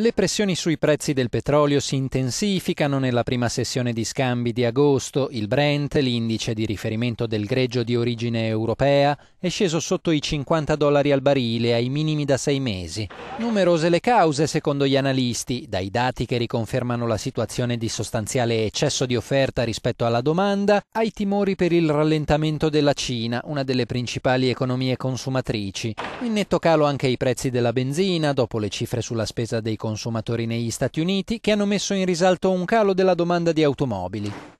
Le pressioni sui prezzi del petrolio si intensificano nella prima sessione di scambi di agosto. Il Brent, l'indice di riferimento del greggio di origine europea, è sceso sotto i 50 dollari al barile, ai minimi da sei mesi. Numerose le cause, secondo gli analisti, dai dati che riconfermano la situazione di sostanziale eccesso di offerta rispetto alla domanda, ai timori per il rallentamento della Cina, una delle principali economie consumatrici. In netto calo anche i prezzi della benzina, dopo le cifre sulla spesa dei consumatori consumatori negli Stati Uniti che hanno messo in risalto un calo della domanda di automobili.